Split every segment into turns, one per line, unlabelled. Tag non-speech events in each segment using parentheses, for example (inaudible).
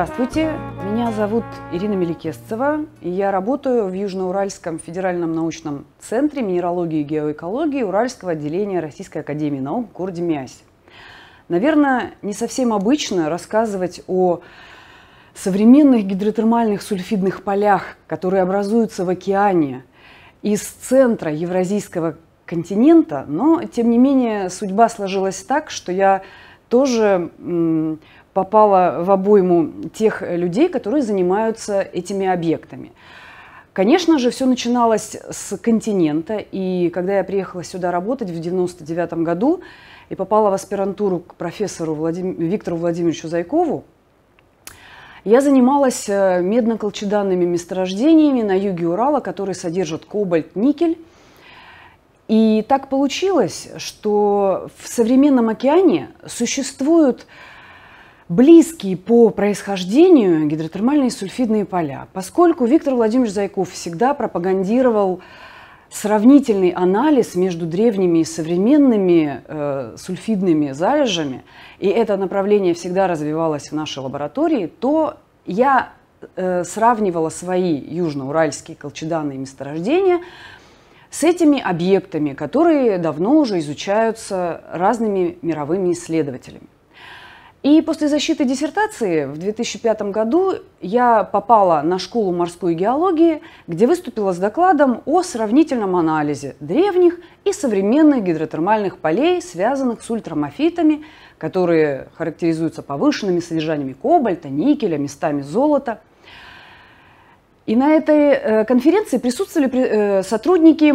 Здравствуйте, меня зовут Ирина Меликесцева, и я работаю в Южноуральском федеральном научном центре минералогии и геоэкологии Уральского отделения Российской академии наук в городе Миасе. Наверное, не совсем обычно рассказывать о современных гидротермальных сульфидных полях, которые образуются в океане из центра Евразийского континента, но, тем не менее, судьба сложилась так, что я тоже попала в обойму тех людей, которые занимаются этими объектами. Конечно же, все начиналось с континента, и когда я приехала сюда работать в 1999 году и попала в аспирантуру к профессору Владим... Виктору Владимировичу Зайкову, я занималась э, медно-колчеданными месторождениями на юге Урала, которые содержат кобальт, никель. И так получилось, что в современном океане существуют близкие по происхождению гидротермальные сульфидные поля, поскольку Виктор Владимирович Зайков всегда пропагандировал сравнительный анализ между древними и современными э, сульфидными залежами, и это направление всегда развивалось в нашей лаборатории, то я э, сравнивала свои южноуральские колчеданные месторождения с этими объектами, которые давно уже изучаются разными мировыми исследователями. И после защиты диссертации в 2005 году я попала на школу морской геологии, где выступила с докладом о сравнительном анализе древних и современных гидротермальных полей, связанных с ультрамофитами, которые характеризуются повышенными содержаниями кобальта, никеля, местами золота. И на этой э, конференции присутствовали э, сотрудники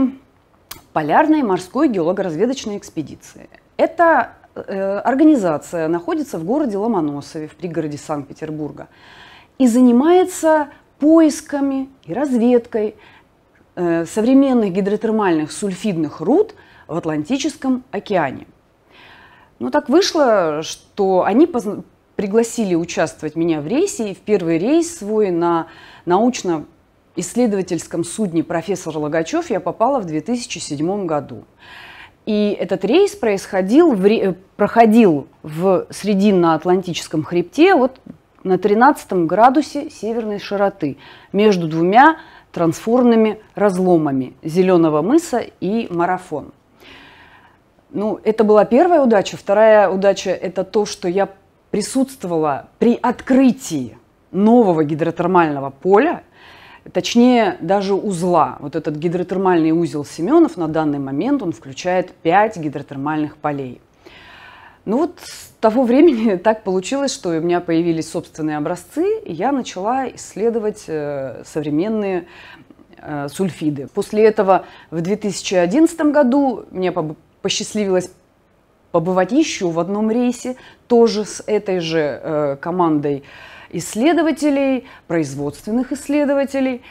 полярной морской геологоразведочной экспедиции. Это Э, организация находится в городе Ломоносове, в пригороде Санкт-Петербурга, и занимается поисками и разведкой э, современных гидротермальных сульфидных руд в Атлантическом океане. Ну так вышло, что они пригласили участвовать меня в рейсе, и в первый рейс свой на научно-исследовательском судне профессор Логачев я попала в 2007 году. И этот рейс происходил, в, проходил в Срединно-Атлантическом хребте вот на 13 градусе северной широты между двумя трансформными разломами Зеленого мыса и Марафон. Ну, это была первая удача. Вторая удача – это то, что я присутствовала при открытии нового гидротермального поля, точнее даже узла. Вот этот гидротермальный узел Семенов на данный момент, он включает 5 гидротермальных полей. Ну вот с того времени (laughs) так получилось, что у меня появились собственные образцы, и я начала исследовать э, современные э, сульфиды. После этого в 2011 году мне посчастливилось побывать еще в одном рейсе, тоже с этой же э, командой исследователей, производственных исследователей.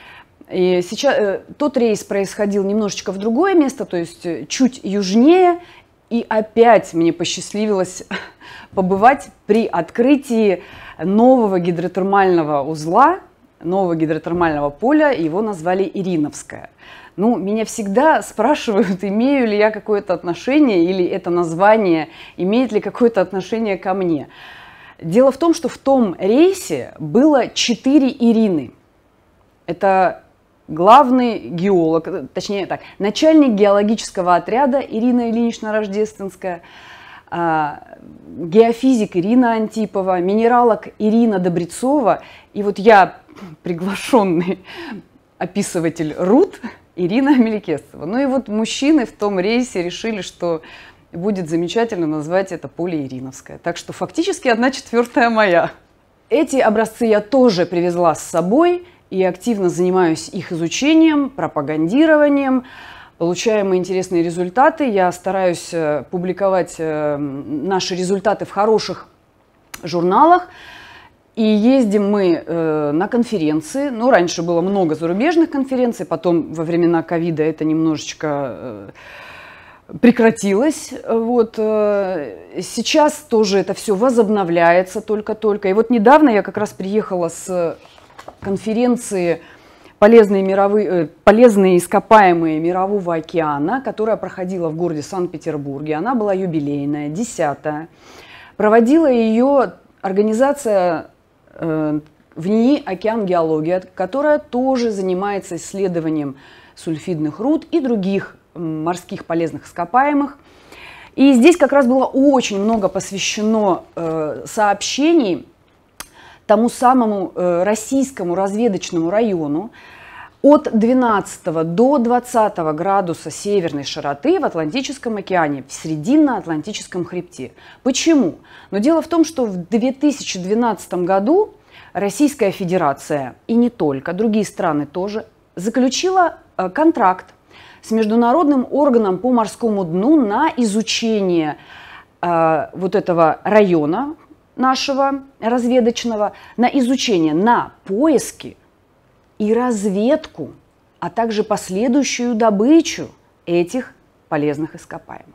И сейчас э, тот рейс происходил немножечко в другое место, то есть э, чуть южнее, и опять мне посчастливилось (laughs) побывать при открытии нового гидротермального узла, нового гидротермального поля, его назвали Ириновское. Ну, меня всегда (laughs) спрашивают, имею ли я какое-то отношение или это название имеет ли какое-то отношение ко мне. Дело в том, что в том рейсе было четыре Ирины. Это главный геолог, точнее так, начальник геологического отряда Ирина Ильинична Рождественская, а, геофизик Ирина Антипова, минералог Ирина Добрецова. И вот я приглашенный описыватель РУД Ирина Меликесова. Ну и вот мужчины в том рейсе решили, что будет замечательно назвать это полиириновское. Так что фактически одна четвертая моя. Эти образцы я тоже привезла с собой и активно занимаюсь их изучением, пропагандированием. Получаемые интересные результаты. Я стараюсь э, публиковать э, наши результаты в хороших журналах. И ездим мы э, на конференции. Ну, раньше было много зарубежных конференций, потом во времена ковида это немножечко прекратилось. Вот. Э, сейчас тоже это все возобновляется только-только. И вот недавно я как раз приехала с конференции полезные, мировые, э, полезные ископаемые мирового океана, которая проходила в городе Санкт-Петербурге. Она была юбилейная, десятая. Проводила ее организация э, в НИИ «Океан геология», которая тоже занимается исследованием сульфидных руд и других морских полезных ископаемых. И здесь как раз было очень много посвящено э, сообщений тому самому э, российскому разведочному району от 12 до 20 градуса северной широты в Атлантическом океане, в Срединно-Атлантическом хребте. Почему? Но дело в том, что в 2012 году Российская Федерация и не только, другие страны тоже, заключила э, контракт с международным органом по морскому дну на изучение э, вот этого района нашего разведочного, на изучение, на поиски и разведку, а также последующую добычу этих полезных ископаемых.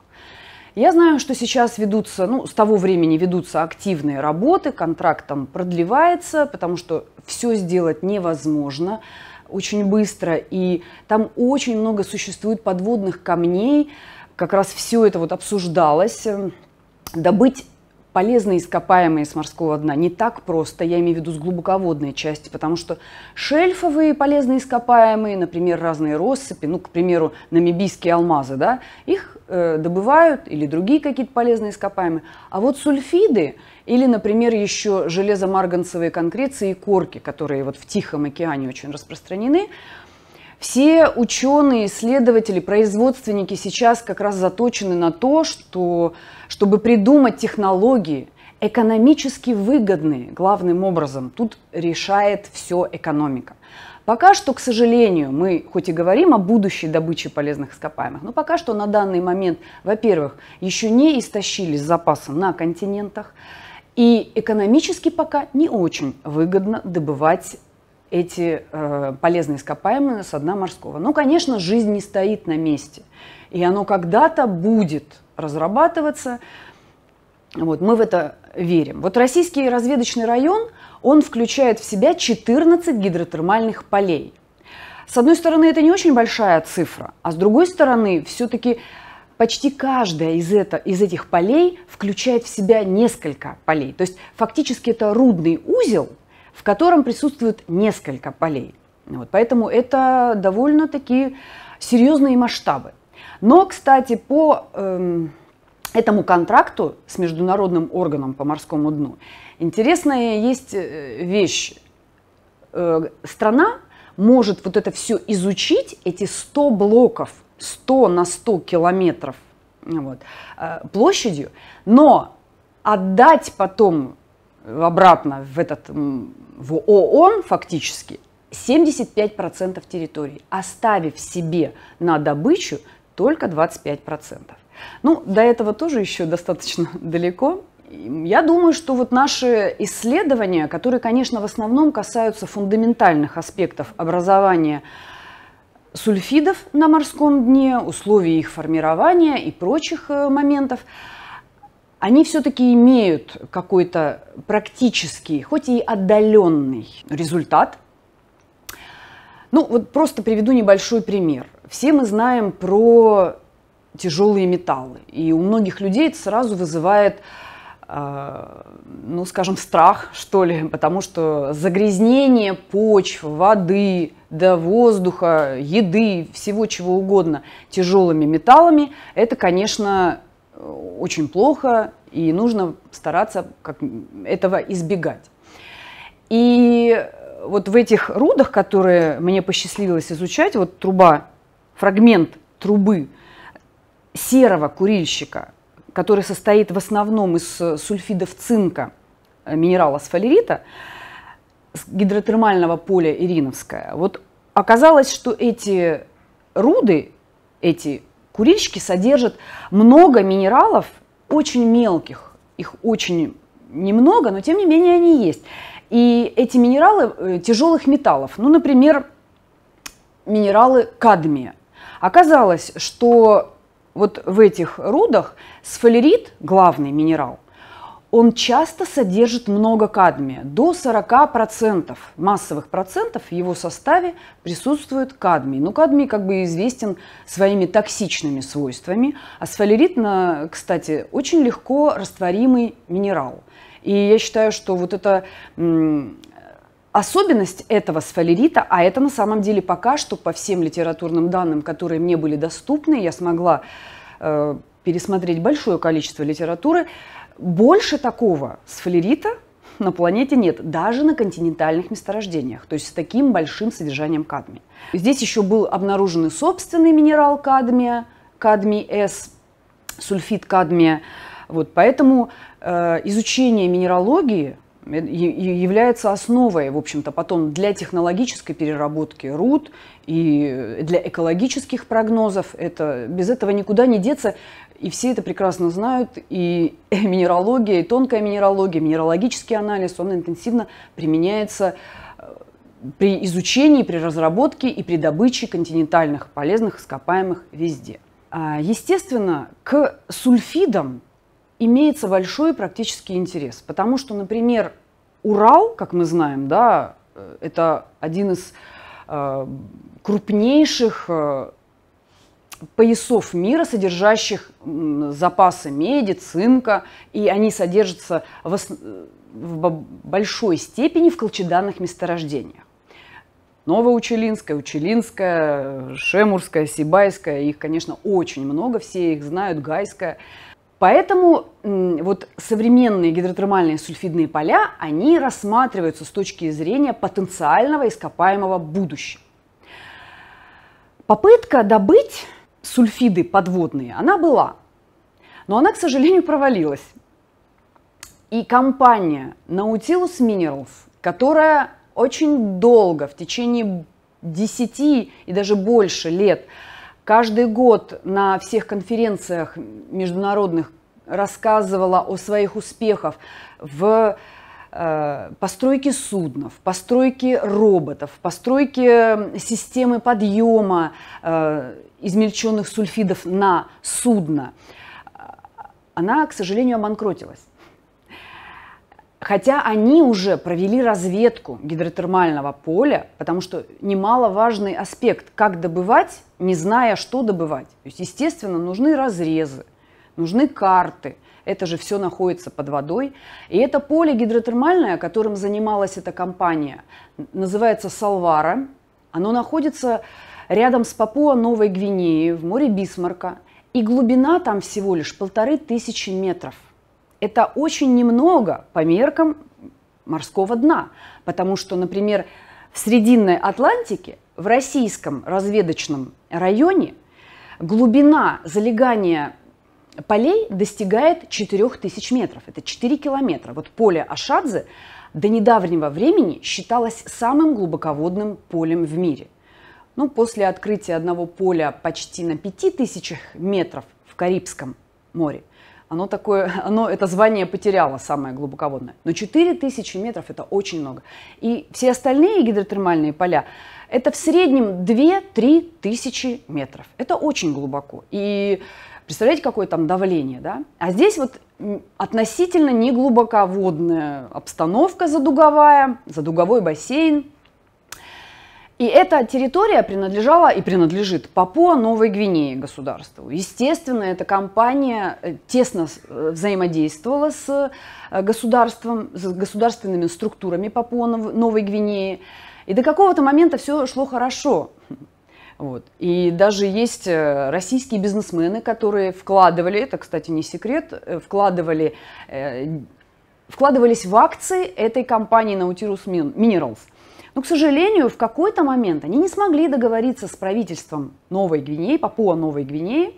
Я знаю, что сейчас ведутся, ну, с того времени ведутся активные работы, контракт там продлевается, потому что все сделать невозможно очень быстро, и там очень много существует подводных камней, как раз все это вот обсуждалось. Эм, добыть полезные ископаемые с морского дна не так просто, я имею в виду с глубоководной части, потому что шельфовые полезные ископаемые, например, разные россыпи, ну, к примеру, намибийские алмазы, да, их э, добывают или другие какие-то полезные ископаемые. А вот сульфиды – или, например, еще железомарганцевые конкреции и корки, которые вот в Тихом океане очень распространены. Все ученые, исследователи, производственники сейчас как раз заточены на то, что, чтобы придумать технологии, экономически выгодные, главным образом. Тут решает все экономика. Пока что, к сожалению, мы хоть и говорим о будущей добыче полезных ископаемых, но пока что на данный момент, во-первых, еще не истощились запасы на континентах. И экономически пока не очень выгодно добывать эти э, полезные ископаемые со дна морского. Но, конечно, жизнь не стоит на месте. И оно когда-то будет разрабатываться. Вот, мы в это верим. Вот российский разведочный район, он включает в себя 14 гидротермальных полей. С одной стороны, это не очень большая цифра, а с другой стороны, все-таки Почти каждая из, это, из этих полей включает в себя несколько полей. То есть фактически это рудный узел, в котором присутствует несколько полей. Вот, поэтому это довольно-таки серьезные масштабы. Но, кстати, по эм, этому контракту с Международным органом по морскому дну интересная есть э, вещь. Э, страна может вот это все изучить, эти 100 блоков – 100 на 100 километров вот, э, площадью, но отдать потом обратно в этот в ООН фактически 75% территории, оставив себе на добычу только 25%. Ну, до этого тоже еще достаточно (laughs) далеко. Я думаю, что вот наши исследования, которые, конечно, в основном касаются фундаментальных аспектов образования сульфидов на морском дне, условий их формирования и прочих э, моментов, они все-таки имеют какой-то практический, хоть и отдаленный результат. Ну, вот просто приведу небольшой пример. Все мы знаем про тяжелые металлы, и у многих людей это сразу вызывает э, Э, ну, скажем, страх, что ли, потому что загрязнение почв, воды, да воздуха, еды, всего чего угодно тяжелыми металлами, это, конечно, э, очень плохо, и нужно стараться как этого избегать. И вот в этих рудах, которые мне посчастливилось изучать, вот труба, фрагмент трубы серого курильщика – который состоит в основном из э, сульфидов цинка, э, минерала сфалерита, гидротермального поля Ириновская, вот оказалось, что эти руды, эти курильщики содержат много минералов, очень мелких, их очень немного, но тем не менее они есть. И эти минералы э, тяжелых металлов, ну, например, минералы кадмия. Оказалось, что вот в этих рудах сфалерит, главный минерал, он часто содержит много кадмия. До 40% массовых процентов в его составе присутствует кадмий. Но кадмий как бы известен своими токсичными свойствами. а Асфалерит, кстати, очень легко растворимый минерал. И я считаю, что вот это Особенность этого сфалерита, а это на самом деле пока что по всем литературным данным, которые мне были доступны, я смогла э, пересмотреть большое количество литературы, больше такого сфалерита на планете нет, даже на континентальных месторождениях, то есть с таким большим содержанием кадмия. Здесь еще был обнаружен и собственный минерал кадмия, кадмий С, сульфид кадмия. Вот, поэтому э, изучение минералогии – Э, является основой, в общем-то, потом для технологической переработки руд и для экологических прогнозов. Это, без этого никуда не деться, и все это прекрасно знают. И (laughs) минералогия, и тонкая минералогия, минералогический анализ, он интенсивно применяется э, при изучении, при разработке и при добыче континентальных полезных ископаемых везде. А, естественно, к сульфидам имеется большой практический интерес, потому что, например, Урал, как мы знаем, да, э, это один из э, крупнейших э, поясов мира, содержащих э, запасы меди, цинка, и они содержатся в, в большой степени в колчеданных месторождениях. Новоучелинская, Учелинская, Шемурская, Сибайская, их, конечно, очень много, все их знают, Гайская. Поэтому вот современные гидротермальные сульфидные поля, они рассматриваются с точки зрения потенциального ископаемого будущего. Попытка добыть сульфиды подводные, она была, но она, к сожалению, провалилась. И компания Nautilus Minerals, которая очень долго, в течение 10 и даже больше лет, Каждый год на всех конференциях международных рассказывала о своих успехах в э, постройки суднов, постройки роботов, постройки системы подъема э, измельченных сульфидов на судно, она, к сожалению, обанкротилась. Хотя они уже провели разведку гидротермального поля, потому что немаловажный аспект, как добывать, не зная, что добывать. То есть, естественно, нужны разрезы, нужны карты. Это же все находится под водой. И это поле гидротермальное, которым занималась эта компания, называется Салвара. Оно находится рядом с Папуа Новой Гвинеей в море Бисмарка. И глубина там всего лишь полторы тысячи метров это очень немного по меркам морского дна, потому что, например, в Срединной Атлантике, в российском разведочном районе, глубина залегания полей достигает 4000 метров. Это 4 километра. Вот поле Ашадзе до недавнего времени считалось самым глубоководным полем в мире. Но ну, после открытия одного поля почти на 5000 метров в Карибском море оно такое, (laughs) оно это звание потеряло, самое глубоководное. Но 4000 метров – это очень много. И все остальные гидротермальные поля – это в среднем 2-3 тысячи метров. Это очень глубоко. И представляете, какое там давление, да? А здесь вот относительно неглубоководная обстановка задуговая, задуговой бассейн – и эта территория принадлежала и принадлежит Папуа Новой Гвинеи государству. Естественно, эта компания э, тесно э, взаимодействовала с э, государством, с государственными структурами Папуа Новой Гвинеи. И до какого-то момента все шло хорошо. Вот. И даже есть российские бизнесмены, которые вкладывали, это, кстати, не секрет, вкладывали, вкладывались в акции этой компании Nautilus Minerals – но, к сожалению, в какой-то момент они не смогли договориться с правительством Новой Гвинеи, Папуа Новой Гвинеи,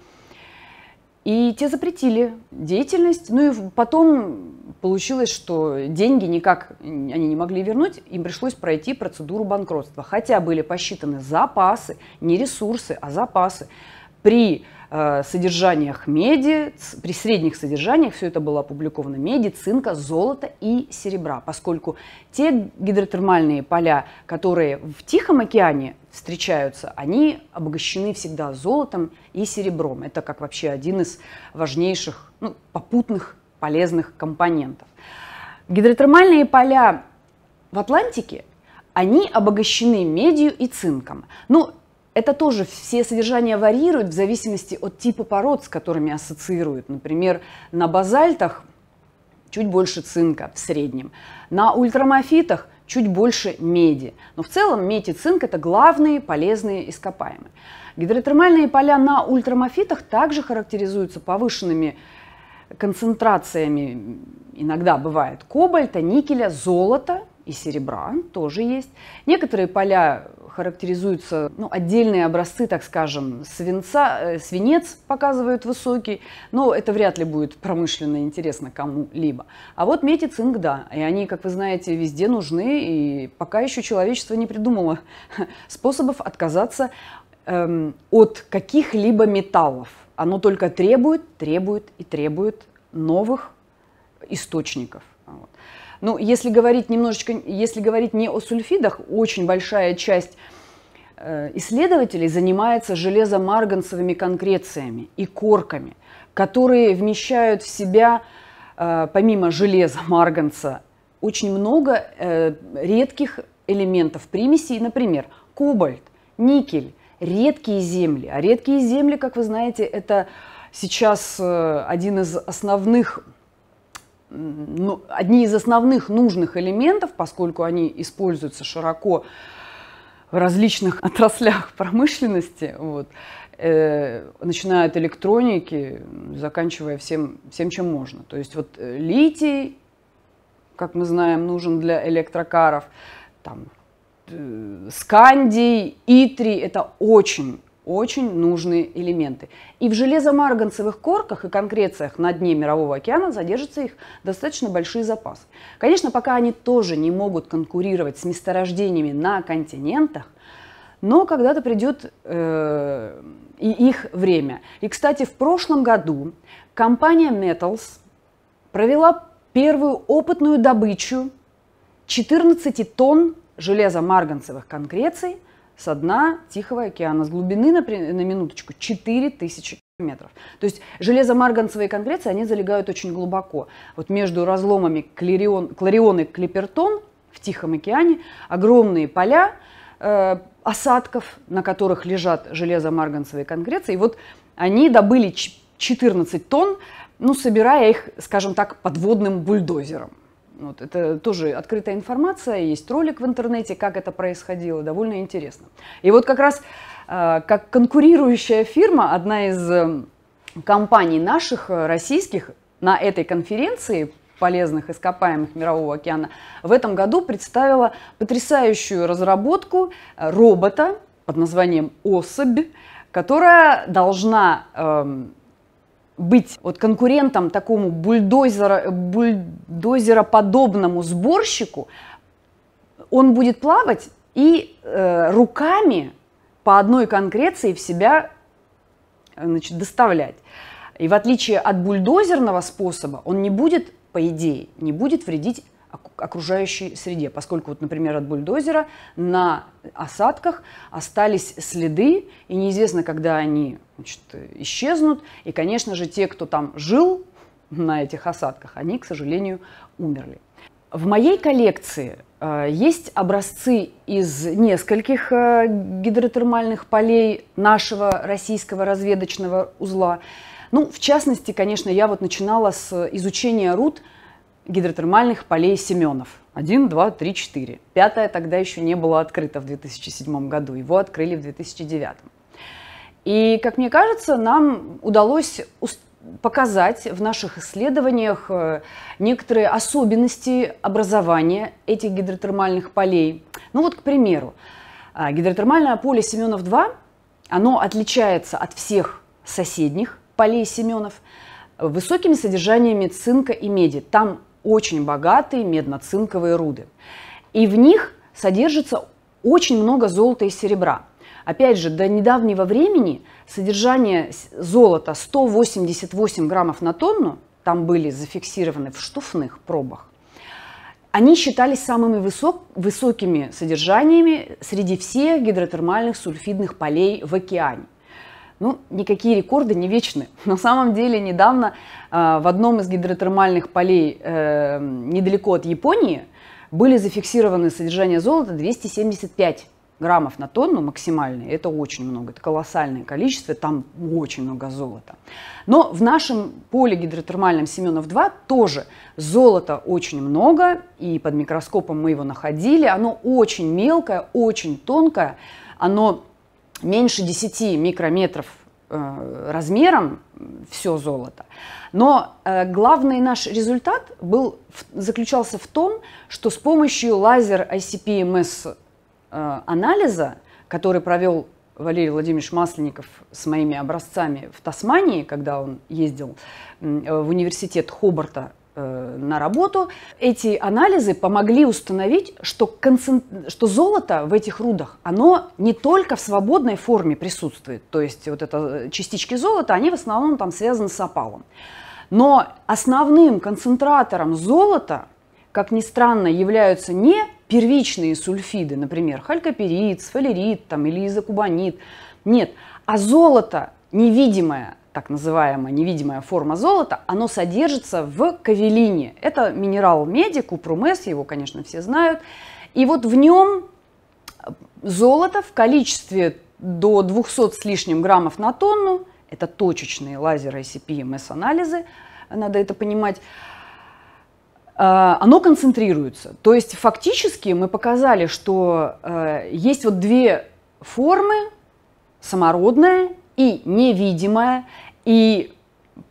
и те запретили деятельность. Ну и потом получилось, что деньги никак они не могли вернуть, им пришлось пройти процедуру банкротства. Хотя были посчитаны запасы, не ресурсы, а запасы при э, содержаниях меди, при средних содержаниях, все это было опубликовано, меди, цинка, золота и серебра, поскольку те гидротермальные поля, которые в Тихом океане встречаются, они обогащены всегда золотом и серебром. Это как вообще один из важнейших ну, попутных полезных компонентов. Гидротермальные поля в Атлантике они обогащены медью и цинком. Ну, это тоже все содержания варьируют в зависимости от типа пород, с которыми ассоциируют. Например, на базальтах чуть больше цинка в среднем, на ультрамофитах чуть больше меди. Но в целом медь и цинк – это главные полезные ископаемые. Гидротермальные поля на ультрамофитах также характеризуются повышенными концентрациями, иногда бывает, кобальта, никеля, золота и серебра тоже есть. Некоторые поля характеризуются, ну, отдельные образцы, так скажем, свинца, э, свинец показывают высокий, но это вряд ли будет промышленно интересно кому-либо. А вот медь и цинк, да, и они, как вы знаете, везде нужны, и пока еще человечество не придумало (laughs) способов отказаться эм, от каких-либо металлов. Оно только требует, требует и требует новых источников. Ну, если говорить немножечко, если говорить не о сульфидах, очень большая часть э, исследователей занимается железомарганцевыми конкрециями и корками, которые вмещают в себя, э, помимо железа марганца, очень много э, редких элементов примесей, например, кобальт, никель, редкие земли. А редкие земли, как вы знаете, это сейчас один из основных ну, одни из основных нужных элементов, поскольку они используются широко в различных (laughs) отраслях промышленности, вот, э, начиная от электроники, заканчивая всем, всем, чем можно. То есть вот э, литий, как мы знаем, нужен для электрокаров, там, э, скандий, итрий – это очень очень нужные элементы. И в железомарганцевых корках и конкрециях на дне Мирового океана задержатся их достаточно большие запасы. Конечно, пока они тоже не могут конкурировать с месторождениями на континентах, но когда-то придет э, и их время. И, кстати, в прошлом году компания Metals провела первую опытную добычу 14 тонн железа марганцевых конкреций – с дна Тихого океана, с глубины, например, на минуточку, 4000 метров. То есть железомарганцевые конкреции, они залегают очень глубоко. Вот между разломами Кларион, Кларион и Клипертон в Тихом океане огромные поля э, осадков, на которых лежат железомарганцевые конкреции. И вот они добыли 14 тонн, ну, собирая их, скажем так, подводным бульдозером. Вот, это тоже открытая информация, есть ролик в интернете, как это происходило, довольно интересно. И вот как раз э, как конкурирующая фирма, одна из э, компаний наших, э, российских, на этой конференции полезных ископаемых Мирового океана в этом году представила потрясающую разработку робота под названием «Особь», которая должна эм, быть вот конкурентом такому бульдозера, бульдозероподобному сборщику, он будет плавать и э, руками по одной конкреции в себя э, значит, доставлять. И в отличие от бульдозерного способа, он не будет, по идее, не будет вредить окружающей среде, поскольку, вот, например, от бульдозера на осадках остались следы, и неизвестно, когда они значит, исчезнут. И, конечно же, те, кто там жил на этих осадках, они, к сожалению, умерли. В моей коллекции э, есть образцы из нескольких э, гидротермальных полей нашего российского разведочного узла. Ну, в частности, конечно, я вот начинала с изучения руд – гидротермальных полей Семенов. один, два, три, четыре. Пятое тогда еще не было открыто в 2007 году, его открыли в 2009. И, как мне кажется, нам удалось показать в наших исследованиях э, некоторые особенности образования этих гидротермальных полей. Ну вот, к примеру, э, гидротермальное поле Семенов-2, оно отличается от всех соседних полей Семенов высокими содержаниями цинка и меди. Там очень богатые медно-цинковые руды. И в них содержится очень много золота и серебра. Опять же, до недавнего времени содержание золота 188 граммов на тонну, там были зафиксированы в штуфных пробах, они считались самыми высок, высокими содержаниями среди всех гидротермальных сульфидных полей в океане. Ну, никакие рекорды не вечны. (laughs) На самом деле, недавно а, в одном из гидротермальных полей эм, недалеко от Японии были зафиксированы содержание золота 275 граммов на тонну максимальные, это очень много, это колоссальное количество, там очень много золота. Но в нашем поле гидротермальном Семенов-2 тоже золота очень много, и под микроскопом мы его находили, оно очень мелкое, очень тонкое, оно меньше 10 микрометров э, размером все золото. Но э, главный наш результат был, заключался в том, что с помощью лазер ICP-MS э, анализа, который провел Валерий Владимирович Масленников с моими образцами в Тасмании, когда он ездил в университет Хобарта Э, на работу. Эти анализы помогли установить, что, концент... что золото в этих рудах, оно не только в свободной форме присутствует, то есть вот это э, частички золота, они в основном там связаны с опалом. Но основным концентратором золота, как ни странно, являются не первичные сульфиды, например, халькопирит, сфалерит там, или изокубанит, нет, а золото невидимое, так называемая невидимая форма золота, оно содержится в кавелине. Это минерал меди, купрумес, его, конечно, все знают. И вот в нем золото в количестве до 200 с лишним граммов на тонну, это точечные лазеры ICP и анализы надо это понимать, а, оно концентрируется. То есть фактически мы показали, что э, есть вот две формы, самородная и невидимая и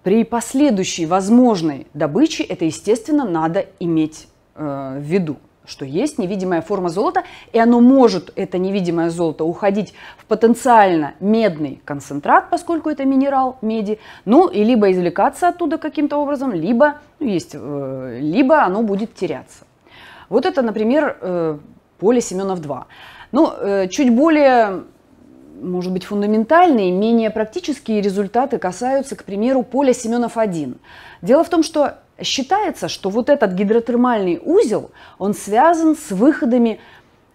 при последующей возможной добыче это, естественно, надо иметь э, в виду что есть невидимая форма золота, и оно может, это невидимое золото, уходить в потенциально медный концентрат, поскольку это минерал меди, ну и либо извлекаться оттуда каким-то образом, либо, ну, есть, э, либо оно будет теряться. Вот это, например, э, поле Семенов-2. Ну, э, чуть более может быть, фундаментальные, менее практические результаты касаются, к примеру, поля Семенов-1. Дело в том, что считается, что вот этот гидротермальный узел, он связан с выходами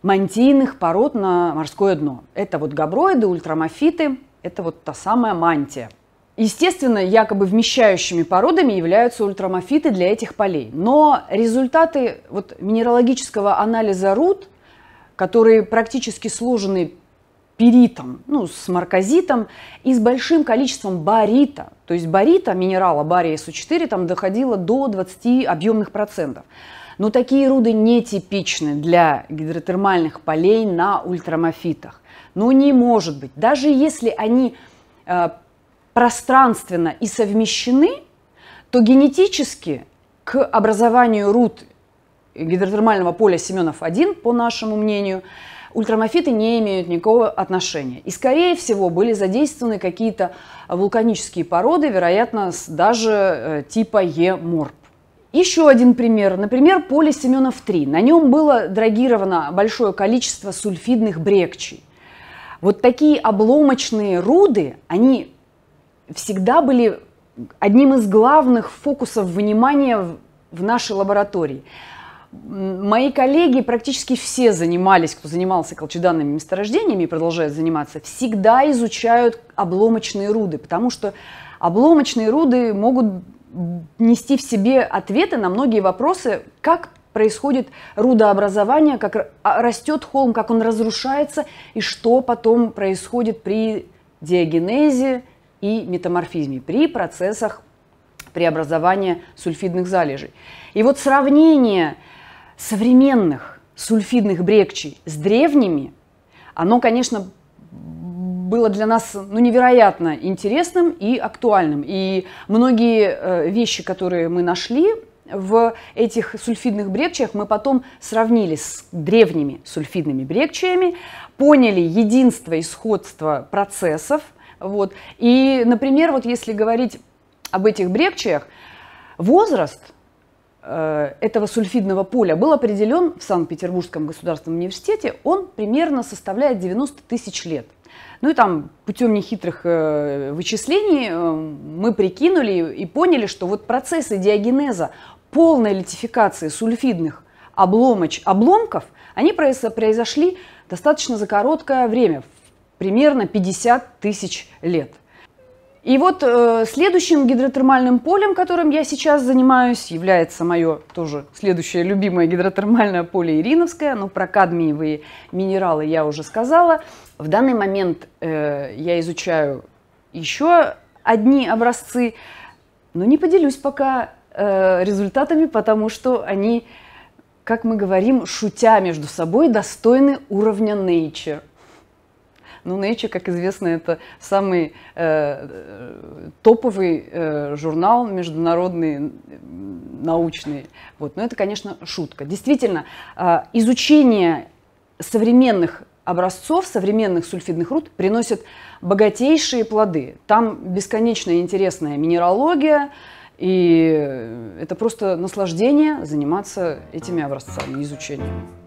мантийных пород на морское дно. Это вот габроиды, ультрамофиты, это вот та самая мантия. Естественно, якобы вмещающими породами являются ультрамофиты для этих полей. Но результаты вот минералогического анализа руд, которые практически сложены пиритом, ну, с марказитом и с большим количеством барита. То есть барита, минерала бария СУ4, там доходило до 20 объемных процентов. Но такие руды нетипичны для гидротермальных полей на ультрамофитах. Ну, не может быть. Даже если они э, пространственно и совмещены, то генетически к образованию руд гидротермального поля Семенов-1, по нашему мнению, Ультрамофиты не имеют никакого отношения. И, скорее всего, были задействованы какие-то вулканические породы, вероятно, даже э, типа Е-морб. Еще один пример. Например, поле Семенов-3. На нем было драгировано большое количество сульфидных брекчей. Вот такие обломочные руды, они всегда были одним из главных фокусов внимания в нашей лаборатории. Мои коллеги практически все занимались, кто занимался колчеданными месторождениями и продолжает заниматься, всегда изучают обломочные руды, потому что обломочные руды могут нести в себе ответы на многие вопросы, как происходит рудообразование, как а, растет холм, как он разрушается и что потом происходит при диагенезе и метаморфизме, при процессах преобразования сульфидных залежей. И вот сравнение – современных сульфидных брекчей с древними, оно, конечно, было для нас ну, невероятно интересным и актуальным. И многие э, вещи, которые мы нашли в этих сульфидных брекчиях, мы потом сравнили с древними сульфидными брекчиями, поняли единство и сходство процессов. Вот. И, например, вот если говорить об этих брекчиях, возраст – Э, этого сульфидного поля был определен в Санкт-Петербургском государственном университете, он примерно составляет 90 тысяч лет. Ну и там путем нехитрых э, вычислений э, мы прикинули и поняли, что вот процессы диагенеза полной литификации сульфидных обломоч, обломков, они произошли достаточно за короткое время, примерно 50 тысяч лет. И вот э, следующим гидротермальным полем, которым я сейчас занимаюсь, является мое тоже следующее любимое гидротермальное поле Ириновское. Но про кадмиевые минералы я уже сказала. В данный момент э, я изучаю еще одни образцы, но не поделюсь пока э, результатами, потому что они, как мы говорим, шутя между собой, достойны уровня nature. Но ну, Nature, как известно, это самый э, топовый э, журнал международный, научный. Вот. Но это, конечно, шутка. Действительно, э, изучение современных образцов современных сульфидных руд приносит богатейшие плоды. Там бесконечно интересная минералогия, и это просто наслаждение заниматься этими образцами, изучением.